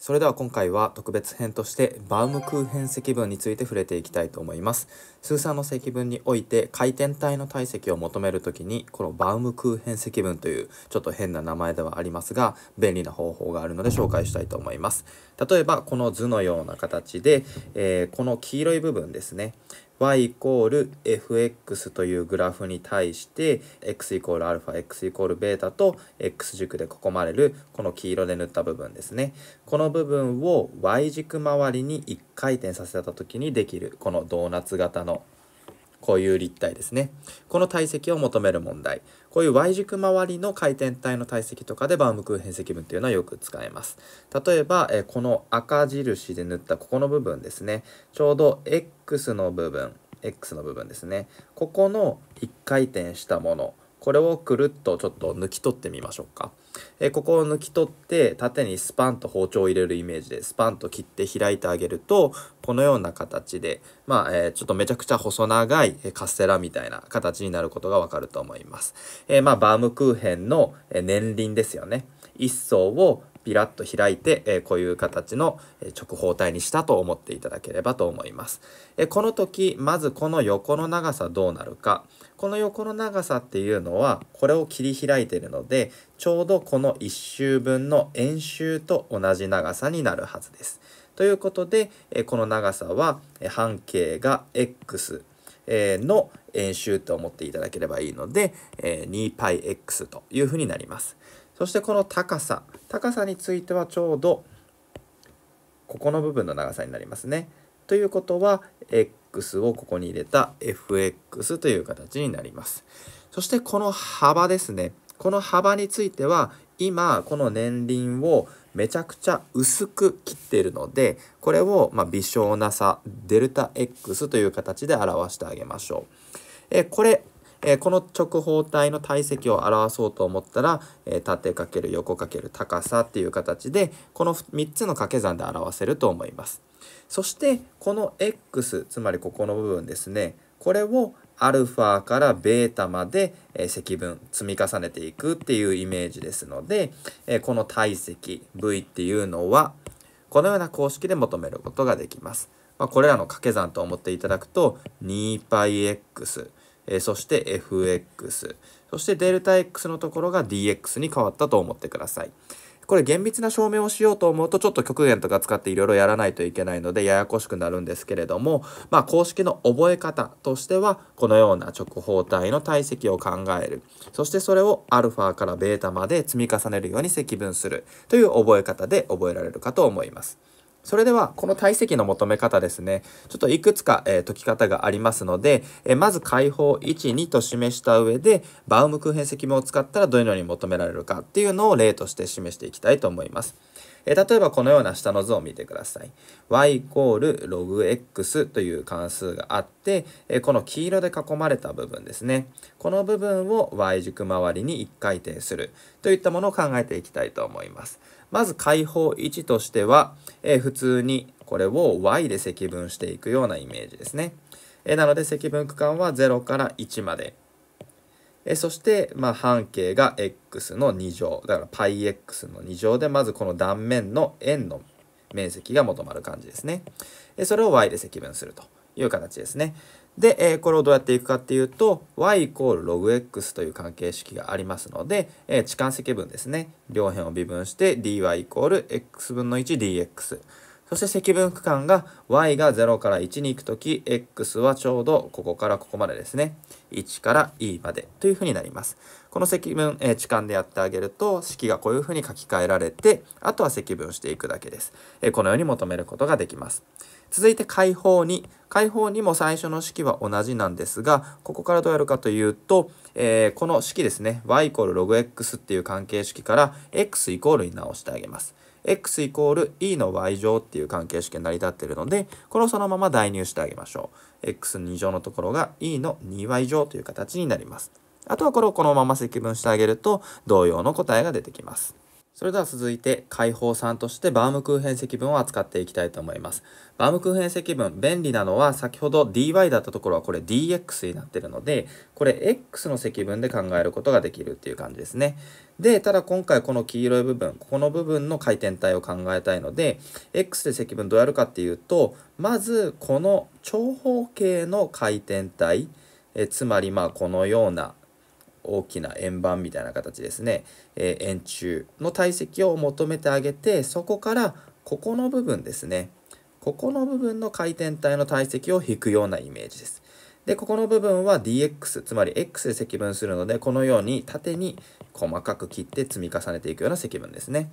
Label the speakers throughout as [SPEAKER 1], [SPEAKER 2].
[SPEAKER 1] それでは今回は特別編としてバウムクーヘン積分について触れていきたいと思います。数算の積分において回転体の体積を求める時にこのバウムクーヘン積分というちょっと変な名前ではありますが便利な方法があるので紹介したいと思います。例えばこの図のような形で、えー、この黄色い部分ですね。y イコール fx というグラフに対して x イコール α、x イコール β と x 軸で囲まれるこの黄色で塗った部分ですね。この部分を y 軸周りに1回転させた時にできるこのドーナツ型のこういう立体ですね。この体積を求める問題。こういう Y 軸周りの回転体の体積とかでバウムクーヘン積分っていうのはよく使えます。例えば、えこの赤印で塗ったここの部分ですね。ちょうど X の部分、X の部分ですね。ここの1回転したものこれをくるっとちょっと抜き取ってみましょうか。えー、ここを抜き取って縦にスパンと包丁を入れるイメージでスパンと切って開いてあげるとこのような形でまあ、えー、ちょっとめちゃくちゃ細長いカステラみたいな形になることがわかると思います。えー、まあバームクーヘンの年輪ですよね。1層をピラッと開いて、えこういう形の直方体にしたと思っていただければと思います。えこの時、まずこの横の長さどうなるか。この横の長さっていうのは、これを切り開いてるので、ちょうどこの1周分の円周と同じ長さになるはずです。ということで、えこの長さは半径が x の円周と思っていただければいいので、2πx というふうになります。そしてこの高さ高さについてはちょうどここの部分の長さになりますね。ということは x をここに入れた fx という形になります。そしてこの幅ですね。この幅については今この年輪をめちゃくちゃ薄く切っているのでこれをま微小な差 ΔX という形で表してあげましょう。えこれえー、この直方体の体積を表そうと思ったら、えー、縦×横×高さっていう形でこの3つの掛け算で表せると思います。そしてこの x つまりここの部分ですねこれをアルファからベータまで、えー、積分積み重ねていくっていうイメージですので、えー、この体積 v っていうのはこのような公式で求めることができます。まあ、これらの掛け算と思っていただくと 2πx えそして FX、そしてデルタ X のところが DX に変わったと思ってください。これ厳密な証明をしようと思うとちょっと極限とか使っていろいろやらないといけないのでややこしくなるんですけれども、まあ、公式の覚え方としてはこのような直方体の体積を考えるそしてそれを α から β まで積み重ねるように積分するという覚え方で覚えられるかと思います。それでは、この体積の求め方ですね。ちょっといくつか、えー、解き方がありますので、えー、まず解放1、2と示した上で、バウムクーヘン積分を使ったらどのように求められるかっていうのを例として示していきたいと思います。え例えばこのような下の図を見てください。y イコールログ x という関数があって、えこの黄色で囲まれた部分ですね。この部分を y 軸周りに1回転するといったものを考えていきたいと思います。まず解放1としては、え普通にこれを y で積分していくようなイメージですね。えなので積分区間は0から1まで。えそして、まあ、半径が x の2乗だから πx の2乗でまずこの断面の円の面積が求まる感じですね。えそれを y で積分するという形ですね。で、えこれをどうやっていくかっていうと y イコールログ x という関係式がありますので、えー、置換積分ですね両辺を微分して dy イコール x 分の 1dx。そして積分区間が y が0から1に行くとき、x はちょうどここからここまでですね。1から e までというふうになります。この積分、えー、置換でやってあげると、式がこういうふうに書き換えられて、あとは積分していくだけです。えー、このように求めることができます。続いて解放2。解放2も最初の式は同じなんですが、ここからどうやるかというと、えー、この式ですね、y イコール logx っていう関係式から x イコールに直してあげます。x イコール e の y 乗っていう関係式が成り立っているので、これをそのまま代入してあげましょう。x2 乗のところが e の 2y 乗という形になります。あとはこれをこのまま積分してあげると、同様の答えが出てきます。それでは続いて解放んとしてバームクーヘン積分を扱っていきたいと思います。バームクーヘン積分便利なのは先ほど dy だったところはこれ dx になってるのでこれ x の積分で考えることができるっていう感じですね。でただ今回この黄色い部分ここの部分の回転体を考えたいので x で積分どうやるかっていうとまずこの長方形の回転体えつまりまあこのような大きな円盤みたいな形ですね、えー、円柱の体積を求めてあげてそこからここの部分ですねここの部分の回転体の体積を引くようなイメージです。で、ここの部分は dx、つまり x で積分するので、このように縦に細かく切って積み重ねていくような積分ですね。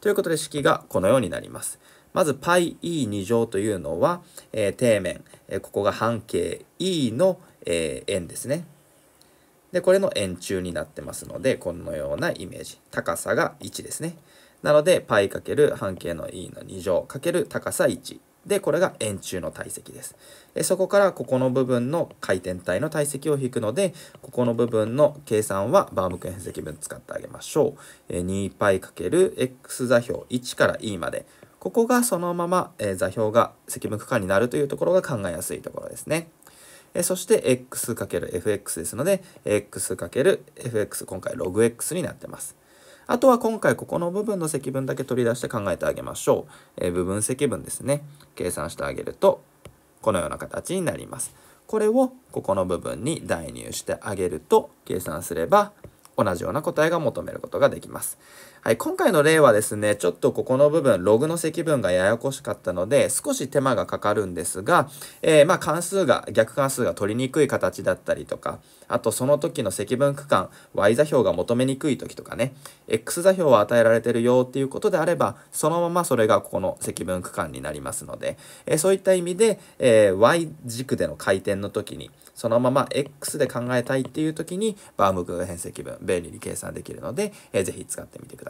[SPEAKER 1] ということで式がこのようになります。まず πe2 乗というのは、えー、底面、えー、ここが半径 e の、えー、円ですね。で、これの円柱になってますので、このようなイメージ。高さが1ですね。なので、π× 半径の e の2乗×高さ1。で、これが円柱の体積です。でそこからここの部分の回転体の体積を引くので、ここの部分の計算はバームクーヘン積分使ってあげましょう。2π×x 座標1から e まで。ここがそのまま座標が積分区間になるというところが考えやすいところですね。えそして x×fx ですので x×fx 今回 logx になってます。あとは今回ここの部分の積分だけ取り出して考えてあげましょう。え部分積分ですね。計算してあげるとこのような形になります。これをここの部分に代入してあげると計算すれば同じような答えが求めることができます。はい、今回の例はですね、ちょっとここの部分、ログの積分がややこしかったので、少し手間がかかるんですが、えー、まあ関数が、逆関数が取りにくい形だったりとか、あとその時の積分区間、y 座標が求めにくい時とかね、x 座標は与えられてるよっていうことであれば、そのままそれがここの積分区間になりますので、えー、そういった意味で、えー、y 軸での回転の時に、そのまま x で考えたいっていう時に、バームクーヘン積分、便利に計算できるので、えー、ぜひ使ってみてください。